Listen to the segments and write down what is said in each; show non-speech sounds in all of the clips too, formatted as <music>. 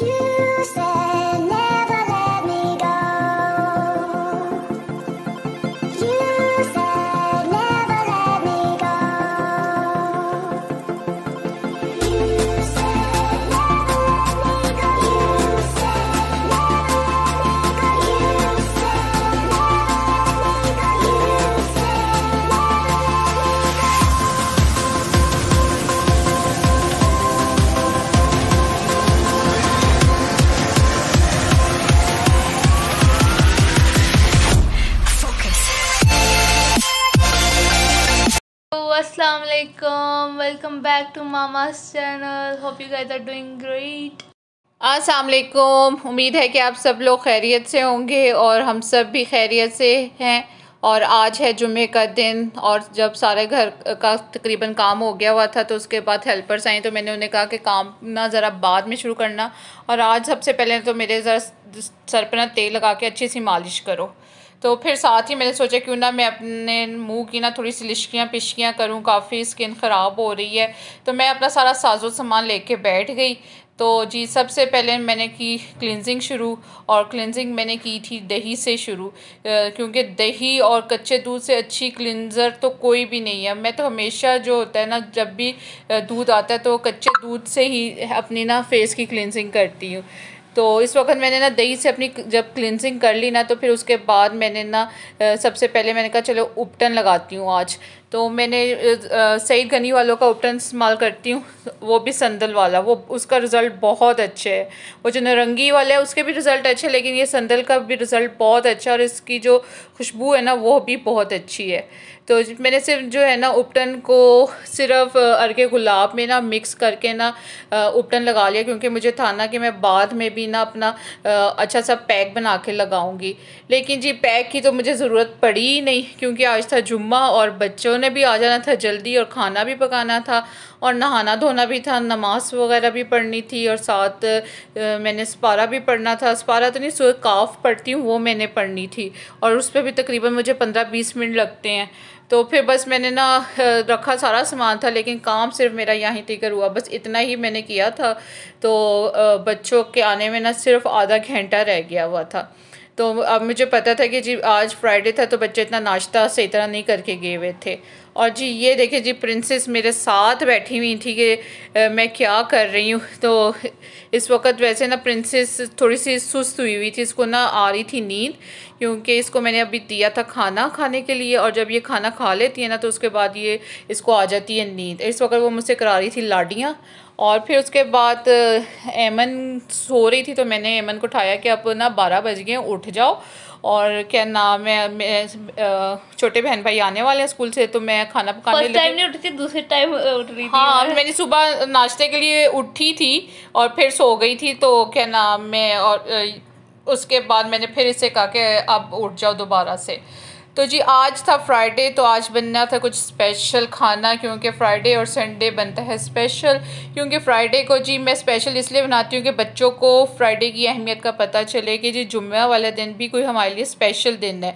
You said अस्सलाम वालेकुम welcome back to mama's channel hope you guys are doing great अस्सलाम वालेकुम उम्मीद है कि आप सब लोग खैरियत से होंगे और हम सब भी खैरियत से हैं और आज है जुम्मे का दिन और जब सारे घर का तकरीबन काम हो गया हुआ था तो उसके बाद हेल्पर्स आए तो मैंने उन्हें कहा कि काम ना ज़रा बाद में शुरू करना और आज सबसे पहले तो मेरे ज़रा सर पर ना तेल लगा के अच्छी सी मालिश करो तो फिर साथ ही मैंने सोचा क्यों ना मैं अपने मुंह की ना थोड़ी सी लिशकियाँ पिशकियाँ करूँ काफ़ी स्किन ख़राब हो रही है तो मैं अपना सारा साजो सामान लेके बैठ गई तो जी सबसे पहले मैंने की क्लिनजिंग शुरू और क्लिनजिंग मैंने की थी दही से शुरू क्योंकि दही और कच्चे दूध से अच्छी क्लिनज़र तो कोई भी नहीं है मैं तो हमेशा जो होता है ना जब भी दूध आता है तो कच्चे दूध से ही अपनी ना फेस की क्लिनजिंग करती हूँ तो इस वक्त मैंने ना दही से अपनी जब क्लिनजिंग कर ली ना तो फिर उसके बाद मैंने ना सबसे पहले मैंने कहा चलो उपटन लगाती हूँ आज तो मैंने सईद गनी वालों का उपटन इस्तेमाल करती हूँ वो भी संदल वाला वो उसका रिज़ल्ट बहुत अच्छे है वो जो नरंगी वाला है उसके भी रिज़ल्ट अच्छे लेकिन ये संदल का भी रिज़ल्ट बहुत अच्छा और इसकी जो खुशबू है ना वो भी बहुत अच्छी है तो मैंने सिर्फ जो है ना उपटन को सिर्फ अर्घे गुलाब में ना मिक्स करके ना उपटन लगा लिया क्योंकि मुझे था ना कि मैं बाद में भी ना अपना अच्छा सा पैक बना के लगाऊँगी लेकिन जी पैक की तो मुझे ज़रूरत पड़ी ही नहीं क्योंकि आज था जुम्मा और बच्चों उन्होंने भी आ जाना था जल्दी और खाना भी पकाना था और नहाना धोना भी था नमाज वगैरह भी पढ़नी थी और साथ मैंने सपारा भी पढ़ना था सपारा तो नहीं सो काफ पढ़ती हूँ वो मैंने पढ़नी थी और उस पर भी तकरीबन मुझे पंद्रह बीस मिनट लगते हैं तो फिर बस मैंने ना रखा सारा सामान था लेकिन काम सिर्फ मेरा यहीं तकर हुआ बस इतना ही मैंने किया था तो बच्चों के आने में ना सिर्फ आधा घंटा रह गया हुआ था तो अब मुझे पता था कि जी आज फ्राइडे था तो बच्चे इतना नाश्ता से तरह नहीं करके गए हुए थे और जी ये देखे जी प्रिंसेस मेरे साथ बैठी हुई थी कि मैं क्या कर रही हूँ तो इस वक्त वैसे ना प्रिंसेस थोड़ी सी सुस्त हुई हुई थी इसको ना आ रही थी नींद क्योंकि इसको मैंने अभी दिया था खाना खाने के लिए और जब ये खाना खा लेती है ना तो उसके बाद ये इसको आ जाती है नींद इस वक्त वो मुझसे करा रही थी लाडियाँ और फिर उसके बाद एमन सो रही थी तो मैंने एमन को उठाया कि अब ना बारह बज गए उठ जाओ और क्या नाम है छोटे बहन भाई आने वाले हैं स्कूल से तो मैं खाना पकाने फर्स्ट टाइम नहीं उठी थी दूसरे टाइम उठ रही थी हाँ मैंने सुबह नाश्ते के लिए उठी थी और फिर सो गई थी तो क्या नाम मैं और उसके बाद मैंने फिर इसे कहा कि अब उठ जाओ दोबारा से तो जी आज था फ्राइडे तो आज बनना था कुछ स्पेशल खाना क्योंकि फ्राइडे और संडे बनता है स्पेशल क्योंकि फ्राइडे को जी मैं स्पेशल इसलिए बनाती हूँ कि बच्चों को फ्राइडे की अहमियत का पता चले कि जी जुम्मे वाला दिन भी कोई हमारे लिए स्पेशल दिन है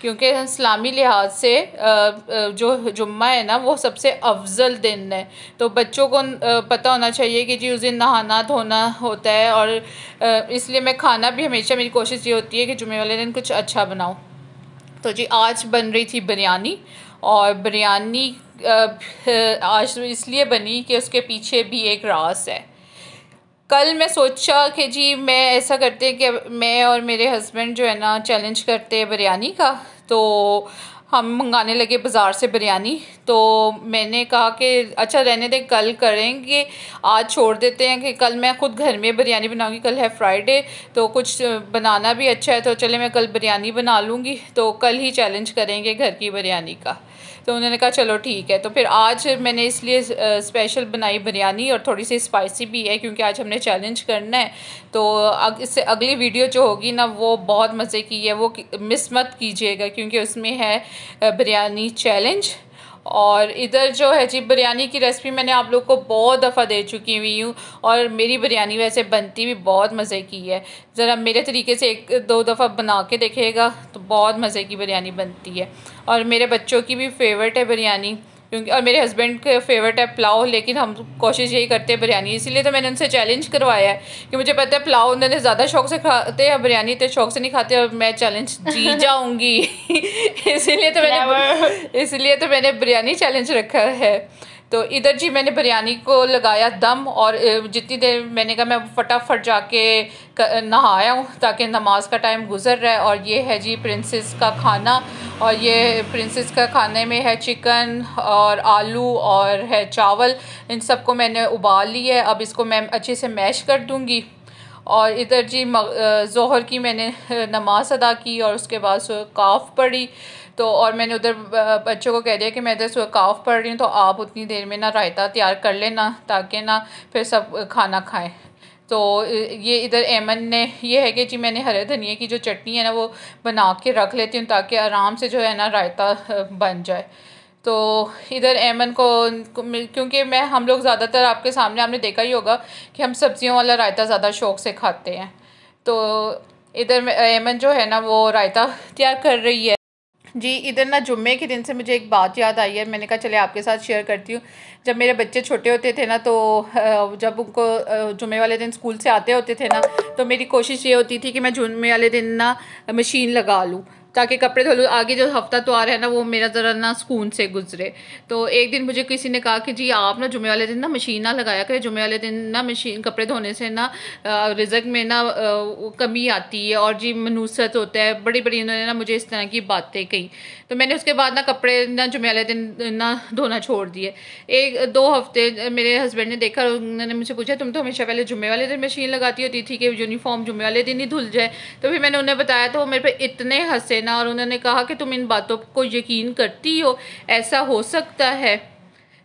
क्योंकि इस्लामी लिहाज से जो जुम्मा है ना वो सबसे अफजल दिन है तो बच्चों को पता होना चाहिए कि जी उस दिन नहाना धोना होता है और इसलिए मैं खाना भी हमेशा मेरी कोशिश ये होती है कि जुम्मे वाले दिन कुछ अच्छा बनाऊँ तो जी आज बन रही थी बिरयानी और बिरयानी आज तो इसलिए बनी कि उसके पीछे भी एक रास है कल मैं सोचा कि जी मैं ऐसा करते हैं कि मैं और मेरे हस्बैंड जो है ना चैलेंज करते हैं बिरयानी का तो हम मंगाने लगे बाज़ार से बिरयानी तो मैंने कहा कि अच्छा रहने दें कल करेंगे आज छोड़ देते हैं कि कल मैं ख़ुद घर में बिरयानी बनाऊंगी कल है फ्राइडे तो कुछ बनाना भी अच्छा है तो चले मैं कल बिरयानी बना लूँगी तो कल ही चैलेंज करेंगे घर की बिरयानी का तो उन्होंने कहा चलो ठीक है तो फिर आज मैंने इसलिए स्पेशल बनाई बिरयानी और थोड़ी सी स्पाइसी भी है क्योंकि आज हमने चैलेंज करना है तो अग, इससे अगली वीडियो जो होगी ना वो बहुत मज़े की है वो मिस मत कीजिएगा क्योंकि उसमें है बिरयानी चैलेंज और इधर जो है जी बिरयानी की रेसिपी मैंने आप लोग को बहुत दफ़ा दे चुकी हुई हूँ और मेरी बिरयानी वैसे बनती भी बहुत मज़े की है ज़रा मेरे तरीके से एक दो दफ़ा बना के देखिएगा तो बहुत मज़े की बिरयानी बनती है और मेरे बच्चों की भी फेवरेट है बिरयानी क्योंकि और मेरे हस्बैंड के फेवरेट है पुलाव लेकिन हम कोशिश यही करते हैं बिरयानी इसीलिए तो मैंने उनसे चैलेंज करवाया है कि मुझे पता है पुलाव उन्होंने ज़्यादा शौक से खाते हैं बिरयानी तो शौक से नहीं खाते और मैं चैलेंज जी <laughs> जाऊँगी <laughs> इसीलिए तो मैंने इसलिए तो मैंने बिरयानी चैलेंज रखा है तो इधर जी मैंने बिरयानी को लगाया दम और जितनी देर मैंने कहा मैं फटाफट जाके नहाया हूँ ताकि नमाज का टाइम गुजर रहा है और ये है जी प्रिंसेस का खाना और ये प्रिंसेस का खाने में है चिकन और आलू और है चावल इन सबको मैंने उबाल ली है अब इसको मैं अच्छे से मैश कर दूँगी और इधर जी जोहर की मैंने नमाज़ अदा की और उसके बाद काफ पढ़ी तो और मैंने उधर बच्चों को कह दिया कि मैं इधर सुबह काफ पढ़ रही हूँ तो आप उतनी देर में ना रायता तैयार कर लेना ताकि ना फिर सब खाना खाएं तो ये इधर एमन ने ये है कि जी मैंने हरे धनिया की जो चटनी है ना वो बना के रख लेती हूँ ताकि आराम से जो है ना रायता बन जाए तो इधर ऐमन को क्योंकि मैं हम लोग ज़्यादातर आपके सामने आपने देखा ही होगा कि हम सब्ज़ियों वाला रायता ज़्यादा शौक़ से खाते हैं तो इधर ऐमन जो है ना वो रायता तैयार कर रही है जी इधर ना जुम्मे के दिन से मुझे एक बात याद आई है मैंने कहा चले आपके साथ शेयर करती हूँ जब मेरे बच्चे छोटे होते थे ना तो जब उनको जुम्मे वाले दिन स्कूल से आते होते थे ना तो मेरी कोशिश ये होती थी कि मैं जुम्मे वाले दिन ना मशीन लगा लूँ ताकि कपड़े धो लूँ आगे जो हफ्ता तो आ रहा है ना वो मेरा ज़रा ना सुकून से गुजरे तो एक दिन मुझे किसी ने कहा कि जी आप ना जुमे वाले दिन ना मशीन ना लगाया करें जुमे वाले दिन ना मशीन कपड़े धोने से ना रिजक में ना कमी आती है और जी मनूसत होता है बड़ी बड़ी उन्होंने ना मुझे इस तरह की बातें कही तो मैंने उसके बाद ना कपड़े ना जुमे वाले दिन ना धोना छोड़ दिए एक दो हफ्ते मेरे हस्बैंड ने देखा उन्होंने मुझे पूछा तुम तो हमेशा पहले जुमे वाले दिन मशीन लगाती होती थी कि यूनिफॉर्म जुमे वाले दिन ही धुल जाए तो फिर मैंने उन्हें बताया तो वो मेरे पर इतने हंसे लेना और उन्होंने कहा कि तुम इन बातों को यकीन करती हो ऐसा हो सकता है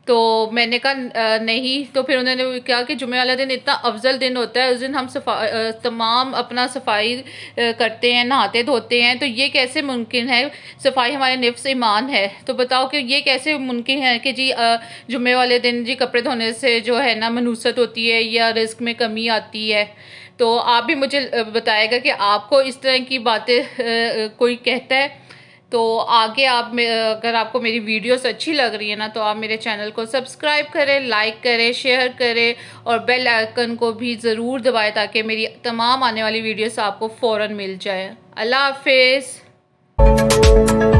तो मैंने कहा नहीं तो फिर उन्होंने कहा कि जुमे वाला दिन इतना अफजल दिन होता है उस दिन हम सफा तमाम अपना सफाई करते हैं नहाते धोते हैं तो ये कैसे मुमकिन है सफाई हमारे नफ्स ईमान है तो बताओ कि ये कैसे मुमकिन है कि जी जुमे वाले दिन जी कपड़े धोने से जो है ना मनूसत होती है या रिस्क में कमी आती है तो आप भी मुझे बताएगा कि आपको इस तरह की बातें कोई कहता है तो आगे आप अगर आपको मेरी वीडियोस अच्छी लग रही है ना तो आप मेरे चैनल को सब्सक्राइब करें लाइक करें शेयर करें और बेल आइकन को भी ज़रूर दबाएं ताकि मेरी तमाम आने वाली वीडियोस आपको फ़ौर मिल जाए अल्लाह हाफिज़